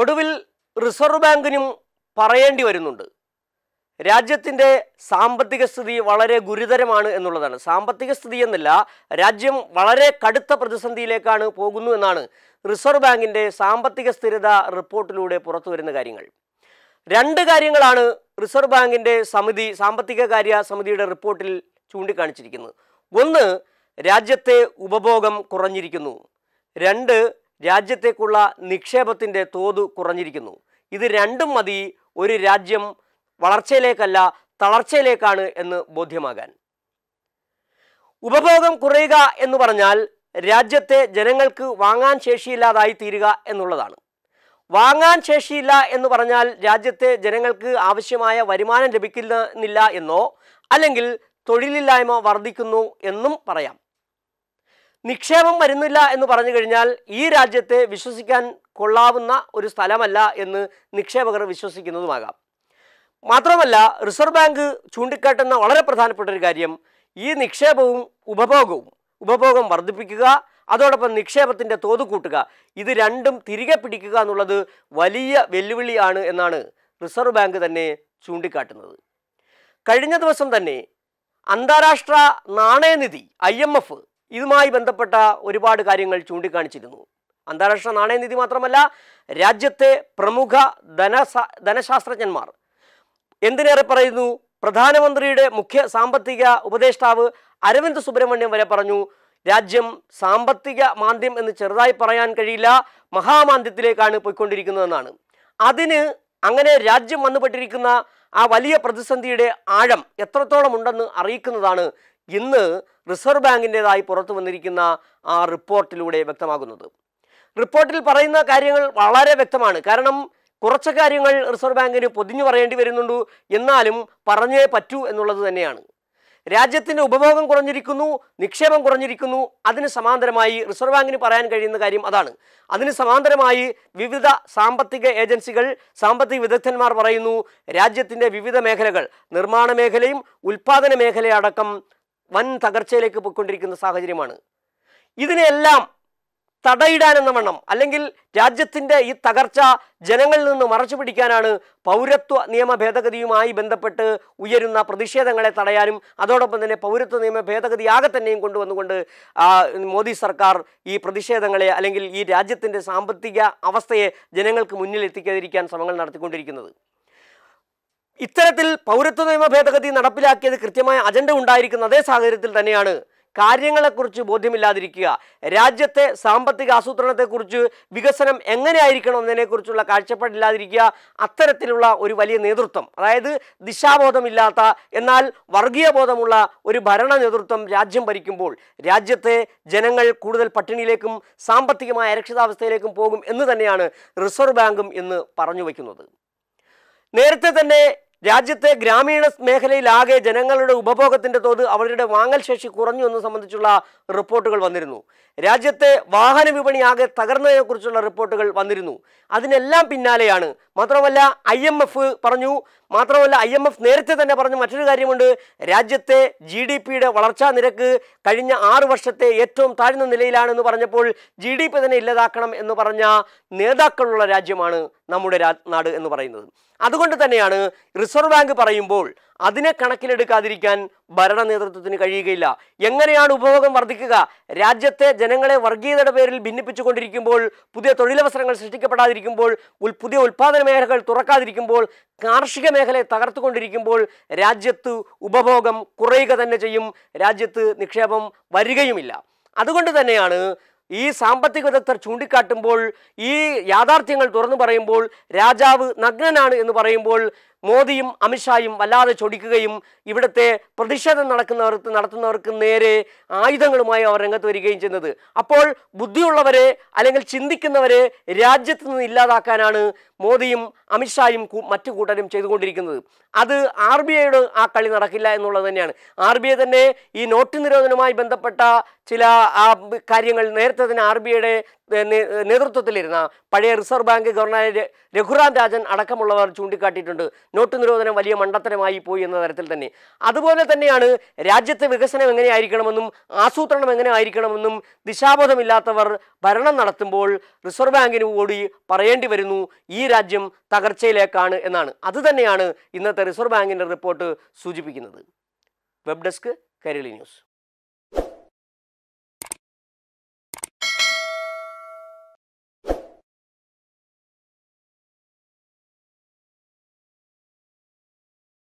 ഒടുവിൽ റിസർവ് ബാങ്കിനും പറയേണ്ടി വരുന്നുണ്ട് രാജ്യത്തിൻ്റെ സാമ്പത്തിക സ്ഥിതി വളരെ ഗുരുതരമാണ് എന്നുള്ളതാണ് സാമ്പത്തിക സ്ഥിതി എന്നല്ല രാജ്യം വളരെ കടുത്ത പ്രതിസന്ധിയിലേക്കാണ് പോകുന്നു എന്നാണ് റിസർവ് ബാങ്കിൻ്റെ സാമ്പത്തിക സ്ഥിരത റിപ്പോർട്ടിലൂടെ പുറത്തു വരുന്ന കാര്യങ്ങൾ രണ്ട് കാര്യങ്ങളാണ് റിസർവ് ബാങ്കിൻ്റെ സമിതി സാമ്പത്തിക കാര്യ സമിതിയുടെ റിപ്പോർട്ടിൽ ചൂണ്ടിക്കാണിച്ചിരിക്കുന്നത് ഒന്ന് രാജ്യത്തെ ഉപഭോഗം കുറഞ്ഞിരിക്കുന്നു രണ്ട് രാജ്യത്തേക്കുള്ള നിക്ഷേപത്തിൻ്റെ തോത് കുറഞ്ഞിരിക്കുന്നു ഇത് രണ്ടും മതി ഒരു രാജ്യം വളർച്ചയിലേക്കല്ല തളർച്ചയിലേക്കാണ് എന്ന് ബോധ്യമാകാൻ ഉപഭോഗം കുറയുക എന്ന് പറഞ്ഞാൽ രാജ്യത്തെ ജനങ്ങൾക്ക് വാങ്ങാൻ ശേഷിയില്ലാതായി തീരുക എന്നുള്ളതാണ് വാങ്ങാൻ ശേഷിയില്ല എന്ന് പറഞ്ഞാൽ രാജ്യത്തെ ജനങ്ങൾക്ക് ആവശ്യമായ വരുമാനം ലഭിക്കുന്നില്ല എന്നോ അല്ലെങ്കിൽ തൊഴിലില്ലായ്മ വർദ്ധിക്കുന്നു എന്നും പറയാം നിക്ഷേപം വരുന്നില്ല എന്ന് പറഞ്ഞു കഴിഞ്ഞാൽ ഈ രാജ്യത്തെ വിശ്വസിക്കാൻ കൊള്ളാവുന്ന ഒരു സ്ഥലമല്ല എന്ന് നിക്ഷേപകർ വിശ്വസിക്കുന്നതുമാകാം മാത്രമല്ല റിസർവ് ബാങ്ക് ചൂണ്ടിക്കാട്ടുന്ന വളരെ പ്രധാനപ്പെട്ട ഒരു കാര്യം ഈ നിക്ഷേപവും ഉപഭോഗവും ഉപഭോഗം വർദ്ധിപ്പിക്കുക അതോടൊപ്പം നിക്ഷേപത്തിൻ്റെ തോത് കൂട്ടുക ഇത് രണ്ടും തിരികെ പിടിക്കുക എന്നുള്ളത് വലിയ വെല്ലുവിളിയാണ് എന്നാണ് റിസർവ് ബാങ്ക് തന്നെ ചൂണ്ടിക്കാട്ടുന്നത് കഴിഞ്ഞ ദിവസം തന്നെ അന്താരാഷ്ട്ര നാണയനിധി ഐ എം എഫ് ഇതുമായി ബന്ധപ്പെട്ട ഒരുപാട് കാര്യങ്ങൾ ചൂണ്ടിക്കാണിച്ചിരുന്നു അന്താരാഷ്ട്ര നാണയനിധി മാത്രമല്ല രാജ്യത്തെ പ്രമുഖ ധനസ ധനശാസ്ത്രജ്ഞന്മാർ എന്തിനേറെ പറയുന്നു പ്രധാനമന്ത്രിയുടെ മുഖ്യ സാമ്പത്തിക ഉപദേഷ്ടാവ് അരവിന്ദ് സുബ്രഹ്മണ്യം വരെ പറഞ്ഞു രാജ്യം സാമ്പത്തിക മാന്ദ്യം എന്ന് ചെറുതായി പറയാൻ കഴിയില്ല മഹാമാന്ദ്യത്തിലേക്കാണ് പോയിക്കൊണ്ടിരിക്കുന്നതെന്നാണ് അതിന് അങ്ങനെ രാജ്യം വന്നുപെട്ടിരിക്കുന്ന ആ വലിയ പ്രതിസന്ധിയുടെ ആഴം എത്രത്തോളം ഉണ്ടെന്ന് അറിയിക്കുന്നതാണ് ഇന്ന് റിസർവ് ബാങ്കിൻ്റെതായി പുറത്തു വന്നിരിക്കുന്ന ആ റിപ്പോർട്ടിലൂടെ വ്യക്തമാകുന്നത് റിപ്പോർട്ടിൽ പറയുന്ന കാര്യങ്ങൾ വളരെ വ്യക്തമാണ് കാരണം കുറച്ച് കാര്യങ്ങൾ റിസർവ് ബാങ്കിന് പൊതിഞ്ഞു പറയേണ്ടി വരുന്നുണ്ട് എന്നാലും പറഞ്ഞേ പറ്റൂ എന്നുള്ളത് തന്നെയാണ് രാജ്യത്തിൻ്റെ ഉപഭോഗം കുറഞ്ഞിരിക്കുന്നു നിക്ഷേപം കുറഞ്ഞിരിക്കുന്നു അതിന് സമാന്തരമായി റിസർവ് ബാങ്കിന് പറയാൻ കഴിയുന്ന കാര്യം അതാണ് അതിന് സമാന്തരമായി വിവിധ സാമ്പത്തിക ഏജൻസികൾ സാമ്പത്തിക വിദഗ്ധന്മാർ പറയുന്നു രാജ്യത്തിൻ്റെ വിവിധ മേഖലകൾ നിർമ്മാണ മേഖലയും ഉൽപ്പാദന മേഖലയടക്കം വൻ തകർച്ചയിലേക്ക് പോയിക്കൊണ്ടിരിക്കുന്ന സാഹചര്യമാണ് ഇതിനെല്ലാം തടയിടാൻ എന്ന വണ്ണം അല്ലെങ്കിൽ രാജ്യത്തിൻ്റെ ഈ തകർച്ച ജനങ്ങളിൽ നിന്ന് മറച്ചു പിടിക്കാനാണ് പൗരത്വ നിയമ ഭേദഗതിയുമായി ബന്ധപ്പെട്ട് ഉയരുന്ന പ്രതിഷേധങ്ങളെ തടയാനും അതോടൊപ്പം തന്നെ പൗരത്വ നിയമ ആകെ തന്നെയും കൊണ്ടുവന്നുകൊണ്ട് മോദി സർക്കാർ ഈ പ്രതിഷേധങ്ങളെ അല്ലെങ്കിൽ ഈ രാജ്യത്തിൻ്റെ സാമ്പത്തിക അവസ്ഥയെ ജനങ്ങൾക്ക് മുന്നിൽ എത്തിക്കാതിരിക്കാൻ ശ്രമങ്ങൾ നടത്തിക്കൊണ്ടിരിക്കുന്നത് ഇത്തരത്തിൽ പൗരത്വ നിയമ ഭേദഗതി നടപ്പിലാക്കിയത് കൃത്യമായ അജണ്ട ഉണ്ടായിരിക്കുന്ന അതേ സാഹചര്യത്തിൽ തന്നെയാണ് കാര്യങ്ങളെക്കുറിച്ച് ബോധ്യമില്ലാതിരിക്കുക രാജ്യത്തെ സാമ്പത്തിക ആസൂത്രണത്തെക്കുറിച്ച് വികസനം എങ്ങനെയായിരിക്കണം എന്നതിനെക്കുറിച്ചുള്ള കാഴ്ചപ്പാടില്ലാതിരിക്കുക അത്തരത്തിലുള്ള ഒരു വലിയ നേതൃത്വം അതായത് ദിശാബോധമില്ലാത്ത എന്നാൽ വർഗീയ ബോധമുള്ള ഒരു ഭരണ നേതൃത്വം രാജ്യം ഭരിക്കുമ്പോൾ രാജ്യത്തെ ജനങ്ങൾ കൂടുതൽ പട്ടിണിയിലേക്കും സാമ്പത്തികമായ അരക്ഷിതാവസ്ഥയിലേക്കും പോകും എന്ന് തന്നെയാണ് റിസർവ് ബാങ്കും ഇന്ന് പറഞ്ഞു വയ്ക്കുന്നത് നേരത്തെ തന്നെ രാജ്യത്തെ ഗ്രാമീണ മേഖലയിലാകെ ജനങ്ങളുടെ ഉപഭോഗത്തിന്റെ തോത് അവരുടെ വാങ്ങൽ ശേഷി കുറഞ്ഞു എന്ന് സംബന്ധിച്ചുള്ള റിപ്പോർട്ടുകൾ വന്നിരുന്നു രാജ്യത്തെ വാഹന വിപണി ആകെ കുറിച്ചുള്ള റിപ്പോർട്ടുകൾ വന്നിരുന്നു അതിനെല്ലാം പിന്നാലെയാണ് മാത്രമല്ല ഐ എം എഫ് പറഞ്ഞു മാത്രമല്ല ഐ എം എഫ് നേരത്തെ തന്നെ പറഞ്ഞു മറ്റൊരു കാര്യമുണ്ട് രാജ്യത്തെ ജി ഡി പിയുടെ വളർച്ചാ നിരക്ക് കഴിഞ്ഞ ആറു വർഷത്തെ ഏറ്റവും താഴ്ന്ന നിലയിലാണെന്ന് പറഞ്ഞപ്പോൾ ജി ഡി പി തന്നെ ഇല്ലാതാക്കണം എന്ന് പറഞ്ഞ നേതാക്കളുള്ള രാജ്യമാണ് നമ്മുടെ നാട് എന്ന് പറയുന്നത് അതുകൊണ്ട് തന്നെയാണ് റിസർവ് ബാങ്ക് പറയുമ്പോൾ അതിനെ കണക്കിലെടുക്കാതിരിക്കാൻ ഭരണ നേതൃത്വത്തിന് കഴിയുകയില്ല എങ്ങനെയാണ് ഉപഭോഗം വർദ്ധിക്കുക രാജ്യത്തെ ജനങ്ങളെ വർഗീയതയുടെ പേരിൽ ഭിന്നിപ്പിച്ചുകൊണ്ടിരിക്കുമ്പോൾ പുതിയ തൊഴിലവസരങ്ങൾ സൃഷ്ടിക്കപ്പെടാതിരിക്കുമ്പോൾ പുതിയ ഉൽപ്പാദന മേഖലകൾ തുറക്കാതിരിക്കുമ്പോൾ കാർഷിക മേഖലയെ തകർത്തുകൊണ്ടിരിക്കുമ്പോൾ രാജ്യത്ത് ഉപഭോഗം കുറയുക തന്നെ ചെയ്യും രാജ്യത്ത് നിക്ഷേപം വരികയുമില്ല അതുകൊണ്ട് തന്നെയാണ് ഈ സാമ്പത്തിക വിദഗ്ധർ ചൂണ്ടിക്കാട്ടുമ്പോൾ ഈ യാഥാർത്ഥ്യങ്ങൾ തുറന്നു പറയുമ്പോൾ രാജാവ് നഗ്നനാണ് എന്ന് പറയുമ്പോൾ മോദിയും അമിത്ഷായും വല്ലാതെ ചൊടിക്കുകയും ഇവിടുത്തെ പ്രതിഷേധം നടക്കുന്നവർക്ക് നടത്തുന്നവർക്ക് നേരെ ആയുധങ്ങളുമായി അവർ രംഗത്ത് വരികയും ചെയ്യുന്നത് അപ്പോൾ ബുദ്ധിയുള്ളവരെ അല്ലെങ്കിൽ ചിന്തിക്കുന്നവരെ രാജ്യത്ത് നിന്ന് ഇല്ലാതാക്കാനാണ് മോദിയും അമിത്ഷായും മറ്റു കൂട്ടരും ചെയ്തുകൊണ്ടിരിക്കുന്നത് അത് ആർ ബി ഐയുടെ ആ കളി നടക്കില്ല എന്നുള്ളത് തന്നെയാണ് ആർ ബി ഐ തന്നെ ഈ നോട്ട് നിരോധനവുമായി ബന്ധപ്പെട്ട ചില കാര്യങ്ങൾ നേരത്തെ തന്നെ ആർ ബി ഐയുടെ നേതൃത്വത്തിലിരുന്ന പഴയ reserve bank governor Raghuram Rajan അടക്കമുള്ളവർ ചൂണ്ടിക്കാട്ടിയിട്ടുണ്ട് നോട്ട് നിരോധനം വലിയ മണ്ടത്തരമായി പോയി എന്ന തരത്തിൽ തന്നെ അതുപോലെ തന്നെയാണ് രാജ്യത്തെ വികസനം എങ്ങനെയായിരിക്കണമെന്നും ആസൂത്രണം എങ്ങനെ ആയിരിക്കണമെന്നും ദിശാബോധമില്ലാത്തവർ ഭരണം നടത്തുമ്പോൾ റിസർവ് ബാങ്കിന് കൂടി പറയേണ്ടി വരുന്നു ഈ രാജ്യം തകർച്ചയിലേക്കാണ് എന്നാണ് അതുതന്നെയാണ് ഇന്നത്തെ റിസർവ് ബാങ്കിൻ്റെ റിപ്പോർട്ട് സൂചിപ്പിക്കുന്നത് വെബ് ഡെസ്ക് കരളി ന്യൂസ്